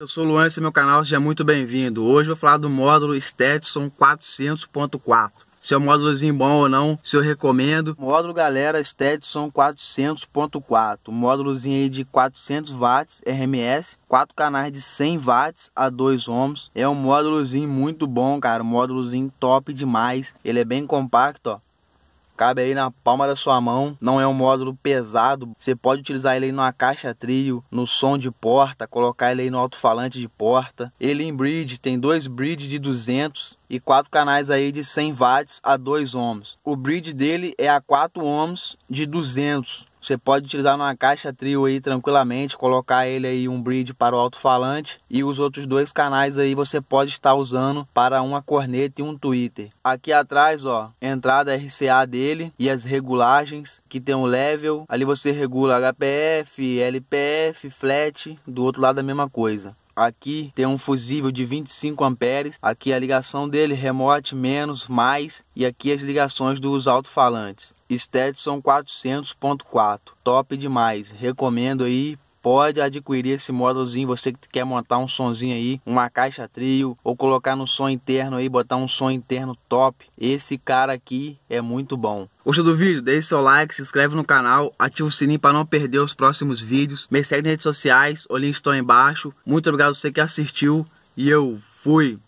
Eu sou o Luan, esse é meu canal, seja muito bem-vindo. Hoje eu vou falar do módulo Stetson 400.4. Se é um módulozinho bom ou não, se eu recomendo. Módulo, galera, Stetson 400.4. Módulozinho aí de 400 watts, RMS. quatro canais de 100 watts a 2 ohms. É um módulozinho muito bom, cara. Um módulozinho top demais. Ele é bem compacto, ó cabe aí na palma da sua mão, não é um módulo pesado, você pode utilizar ele aí numa caixa trio, no som de porta, colocar ele aí no alto-falante de porta. Ele em bridge, tem dois bridge de 200 e quatro canais aí de 100 watts a 2 ohms. O bridge dele é a 4 ohms de 200. Você pode utilizar numa caixa trio aí tranquilamente, colocar ele aí um bridge para o alto-falante e os outros dois canais aí você pode estar usando para uma corneta e um tweeter. Aqui atrás, ó, entrada RCA dele e as regulagens, que tem um level, ali você regula HPF, LPF, flat, do outro lado a mesma coisa. Aqui tem um fusível de 25 amperes. Aqui a ligação dele remote menos, mais e aqui as ligações dos alto-falantes. Stetson 400.4, top demais. Recomendo aí pode adquirir esse módulozinho, você que quer montar um sonzinho aí, uma caixa trio ou colocar no som interno aí, botar um som interno top. Esse cara aqui é muito bom. Gostou do vídeo? Deixe seu like, se inscreve no canal, ativa o sininho para não perder os próximos vídeos. Me segue nas redes sociais, link está aí embaixo. Muito obrigado a você que assistiu e eu fui!